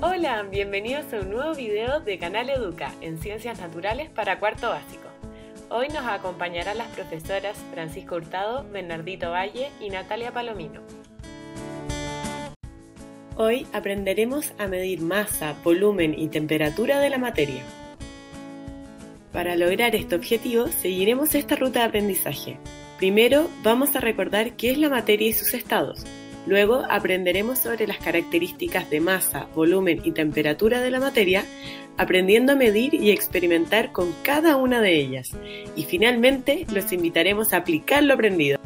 Hola, bienvenidos a un nuevo video de Canal Educa en Ciencias Naturales para Cuarto Básico. Hoy nos acompañarán las profesoras Francisco Hurtado, Bernardito Valle y Natalia Palomino. Hoy aprenderemos a medir masa, volumen y temperatura de la materia. Para lograr este objetivo, seguiremos esta ruta de aprendizaje. Primero, vamos a recordar qué es la materia y sus estados, Luego aprenderemos sobre las características de masa, volumen y temperatura de la materia, aprendiendo a medir y experimentar con cada una de ellas. Y finalmente los invitaremos a aplicar lo aprendido.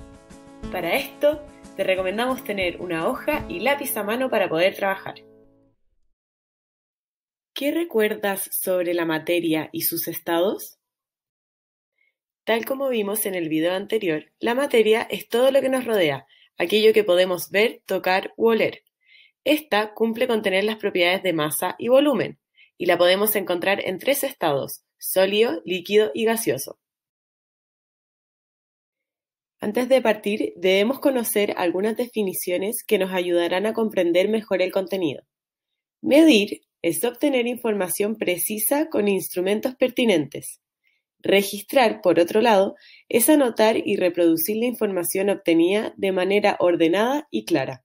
Para esto, te recomendamos tener una hoja y lápiz a mano para poder trabajar. ¿Qué recuerdas sobre la materia y sus estados? Tal como vimos en el video anterior, la materia es todo lo que nos rodea, aquello que podemos ver, tocar u oler. Esta cumple con tener las propiedades de masa y volumen, y la podemos encontrar en tres estados, sólido, líquido y gaseoso. Antes de partir, debemos conocer algunas definiciones que nos ayudarán a comprender mejor el contenido. Medir es obtener información precisa con instrumentos pertinentes. Registrar, por otro lado, es anotar y reproducir la información obtenida de manera ordenada y clara.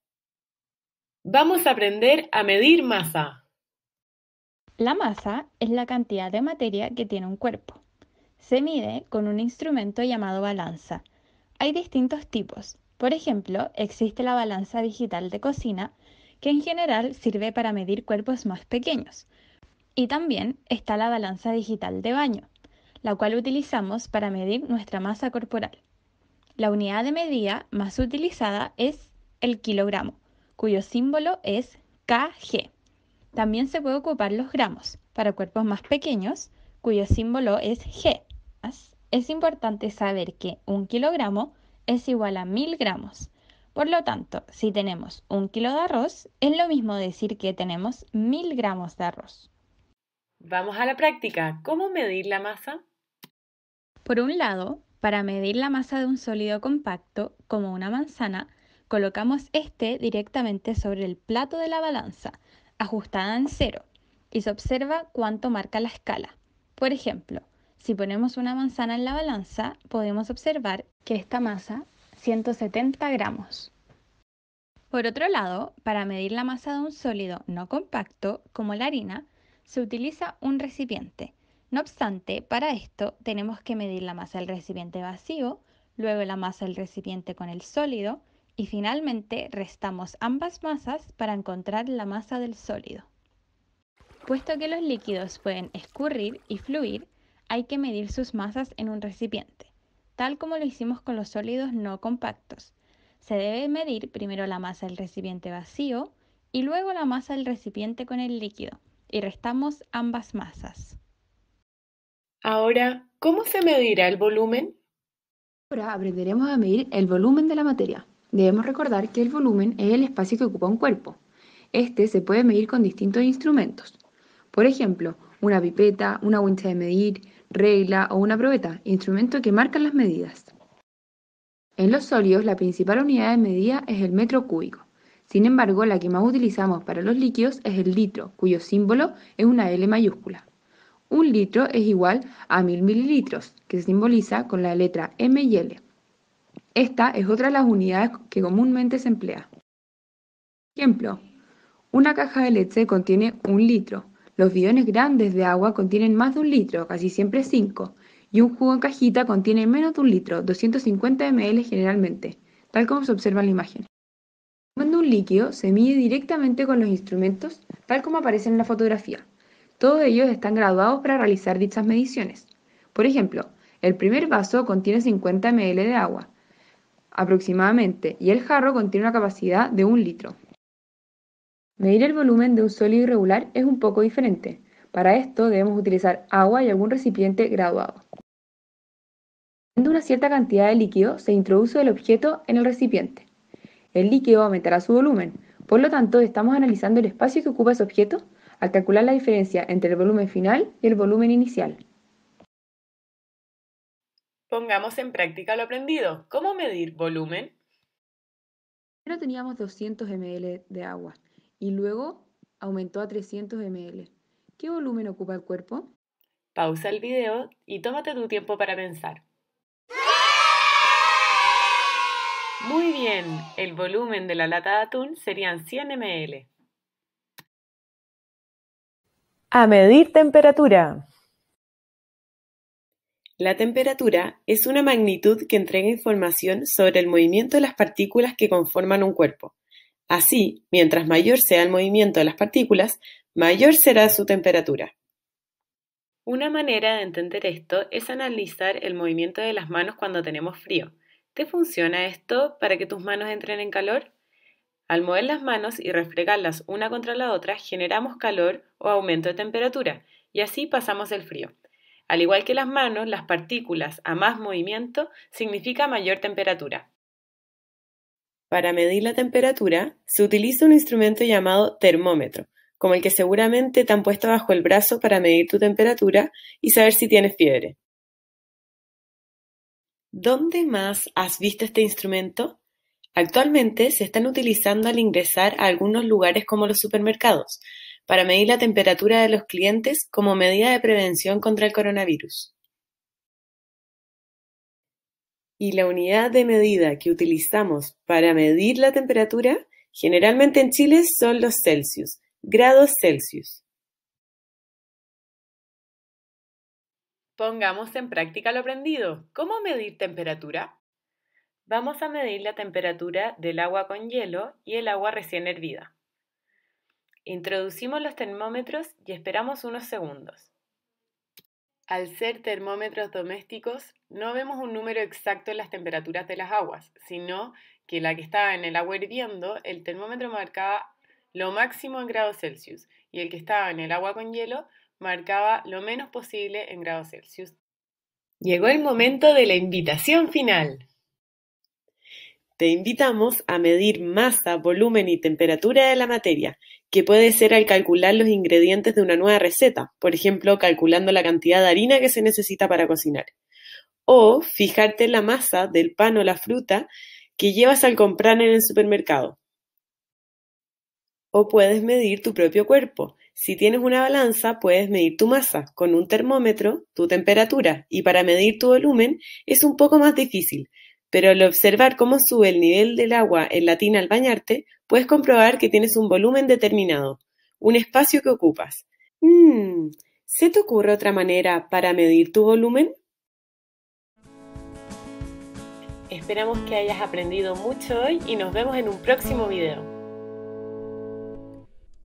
Vamos a aprender a medir masa. La masa es la cantidad de materia que tiene un cuerpo. Se mide con un instrumento llamado balanza. Hay distintos tipos. Por ejemplo, existe la balanza digital de cocina, que en general sirve para medir cuerpos más pequeños. Y también está la balanza digital de baño, la cual utilizamos para medir nuestra masa corporal. La unidad de medida más utilizada es el kilogramo, cuyo símbolo es kg. También se puede ocupar los gramos para cuerpos más pequeños, cuyo símbolo es g. Es importante saber que un kilogramo es igual a mil gramos. Por lo tanto, si tenemos un kilo de arroz, es lo mismo decir que tenemos mil gramos de arroz. Vamos a la práctica. ¿Cómo medir la masa? Por un lado, para medir la masa de un sólido compacto, como una manzana, colocamos este directamente sobre el plato de la balanza, ajustada en cero, y se observa cuánto marca la escala. Por ejemplo, si ponemos una manzana en la balanza, podemos observar que esta masa 170 gramos. Por otro lado, para medir la masa de un sólido no compacto, como la harina, se utiliza un recipiente no obstante, para esto tenemos que medir la masa del recipiente vacío, luego la masa del recipiente con el sólido y finalmente restamos ambas masas para encontrar la masa del sólido. Puesto que los líquidos pueden escurrir y fluir, hay que medir sus masas en un recipiente, tal como lo hicimos con los sólidos no compactos. Se debe medir primero la masa del recipiente vacío y luego la masa del recipiente con el líquido, y restamos ambas masas. Ahora, ¿cómo se medirá el volumen? Ahora aprenderemos a medir el volumen de la materia. Debemos recordar que el volumen es el espacio que ocupa un cuerpo. Este se puede medir con distintos instrumentos. Por ejemplo, una pipeta, una huincha de medir, regla o una probeta, instrumento que marcan las medidas. En los sólidos, la principal unidad de medida es el metro cúbico. Sin embargo, la que más utilizamos para los líquidos es el litro, cuyo símbolo es una L mayúscula. Un litro es igual a mil mililitros, que se simboliza con la letra M y L. Esta es otra de las unidades que comúnmente se emplea. Ejemplo, una caja de leche contiene un litro. Los bidones grandes de agua contienen más de un litro, casi siempre cinco, y un jugo en cajita contiene menos de un litro, 250 ml generalmente, tal como se observa en la imagen. Cuando un líquido se mide directamente con los instrumentos, tal como aparece en la fotografía. Todos ellos están graduados para realizar dichas mediciones. Por ejemplo, el primer vaso contiene 50 ml de agua, aproximadamente, y el jarro contiene una capacidad de un litro. Medir el volumen de un sólido irregular es un poco diferente. Para esto debemos utilizar agua y algún recipiente graduado. Cuando una cierta cantidad de líquido se introduce el objeto en el recipiente. El líquido aumentará su volumen, por lo tanto estamos analizando el espacio que ocupa ese objeto al calcular la diferencia entre el volumen final y el volumen inicial. Pongamos en práctica lo aprendido. ¿Cómo medir volumen? Primero teníamos 200 ml de agua y luego aumentó a 300 ml. ¿Qué volumen ocupa el cuerpo? Pausa el video y tómate tu tiempo para pensar. Muy bien, el volumen de la lata de atún serían 100 ml. A medir temperatura. La temperatura es una magnitud que entrega información sobre el movimiento de las partículas que conforman un cuerpo. Así, mientras mayor sea el movimiento de las partículas, mayor será su temperatura. Una manera de entender esto es analizar el movimiento de las manos cuando tenemos frío. ¿Te funciona esto para que tus manos entren en calor? Al mover las manos y refregarlas una contra la otra, generamos calor o aumento de temperatura y así pasamos el frío. Al igual que las manos, las partículas a más movimiento significa mayor temperatura. Para medir la temperatura, se utiliza un instrumento llamado termómetro, como el que seguramente te han puesto bajo el brazo para medir tu temperatura y saber si tienes fiebre. ¿Dónde más has visto este instrumento? Actualmente se están utilizando al ingresar a algunos lugares como los supermercados, para medir la temperatura de los clientes como medida de prevención contra el coronavirus. Y la unidad de medida que utilizamos para medir la temperatura generalmente en Chile son los Celsius, grados Celsius. Pongamos en práctica lo aprendido. ¿Cómo medir temperatura? Vamos a medir la temperatura del agua con hielo y el agua recién hervida. Introducimos los termómetros y esperamos unos segundos. Al ser termómetros domésticos, no vemos un número exacto en las temperaturas de las aguas, sino que la que estaba en el agua hirviendo, el termómetro marcaba lo máximo en grados Celsius y el que estaba en el agua con hielo marcaba lo menos posible en grados Celsius. Llegó el momento de la invitación final. Te invitamos a medir masa, volumen y temperatura de la materia, que puede ser al calcular los ingredientes de una nueva receta, por ejemplo, calculando la cantidad de harina que se necesita para cocinar. O fijarte en la masa del pan o la fruta que llevas al comprar en el supermercado. O puedes medir tu propio cuerpo. Si tienes una balanza, puedes medir tu masa con un termómetro, tu temperatura, y para medir tu volumen es un poco más difícil pero al observar cómo sube el nivel del agua en la tina al bañarte, puedes comprobar que tienes un volumen determinado, un espacio que ocupas. Mm, ¿Se te ocurre otra manera para medir tu volumen? Esperamos que hayas aprendido mucho hoy y nos vemos en un próximo video.